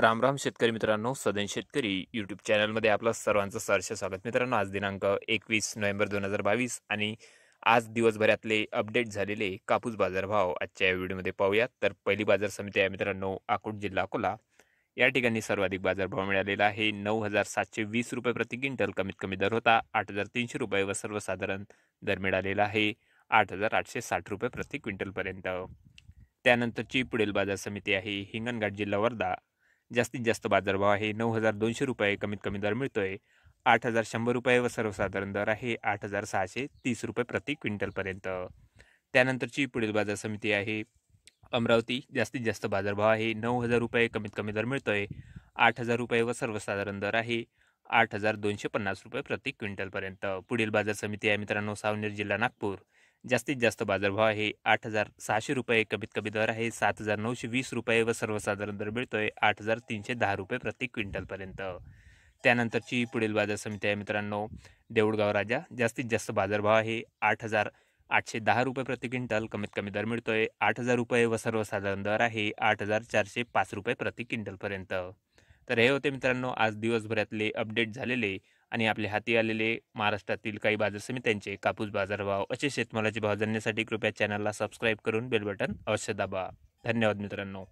राम राम शेतकरी मित्रांनो सदन शेतकरी युट्यूब चॅनलमध्ये आपलं सर्वांचं सहर्ष स्वागत मित्रांनो आज दिनांक एकवीस नोव्हेंबर दोन हजार बावीस आणि आज दिवसभरातले अपडेट झालेले कापूस बाजारभाव आजच्या या व्हिडिओमध्ये पाहूयात तर पहिली बाजार समिती आहे मित्रांनो आकुट जिल्हा अकोला या ठिकाणी सर्वाधिक बाजारभाव मिळालेला आहे नऊ हजार सातशे वीस रुपये प्रति क्विंटल कमीत कमी दर होता आठ हजार तीनशे रुपये व सर्वसाधारण दर मिळालेला आहे आठ हजार आठशे साठ रुपये प्रति क्विंटलपर्यंत त्यानंतरची पुढील बाजार समिती आहे हिंगणघाट जिल्हा वर्धा जास्तीत जास्त बाजारभाव आहे नऊ हजार दोनशे रुपये कमीत कमी दर मिळतो आहे आठ हजार शंभर रुपये व सर्वसाधारण दर आहे आठ हजार सहाशे तीस रुपये प्रति क्विंटलपर्यंत त्यानंतरची पुढील बाजार समिती आहे अमरावती जास्तीत जास्त बाजारभाव आहे नऊ हजार रुपये कमीत कमी दर मिळतो आहे आठ हजार रुपये व सर्वसाधारण दर आहे आठ हजार दोनशे पन्नास रुपये प्रति क्विंटलपर्यंत पुढील बाजार समिती आहे मित्रांनो सावनेर जिल्हा नागपूर जास्तीत जास्त बाजारभाव आहे आठ हजार सहाशे रुपये कमीत कमी दर आहे सात हजार नऊशे वीस रुपये व सर्वसाधारण दर मिळतोय आठ हजार तीनशे दहा रुपये प्रति क्विंटलपर्यंत त्यानंतरची पुढील बाजार समिती आहे मित्रांनो देऊळगाव राजा जास्तीत जास्त बाजारभाव आहे आठ हजार आठशे दहा रुपये प्रति क्विंटल कमीत कमी दर मिळतोय आठ हजार रुपये व सर्वसाधारण दर आहे आठ हजार चारशे पाच रुपये प्रति क्विंटलपर्यंत तर हे होते मित्रांनो आज दिवसभरातले अपडेट झालेले आणि आपले हाती आलेले महाराष्ट्रातील काही बाजार समित्यांचे कापूस बाजारभाव असे शेतमालाचे भाव जाणण्यासाठी कृपया चॅनलला सबस्क्राईब करून बेल बटन अवश्य दाबा धन्यवाद मित्रांनो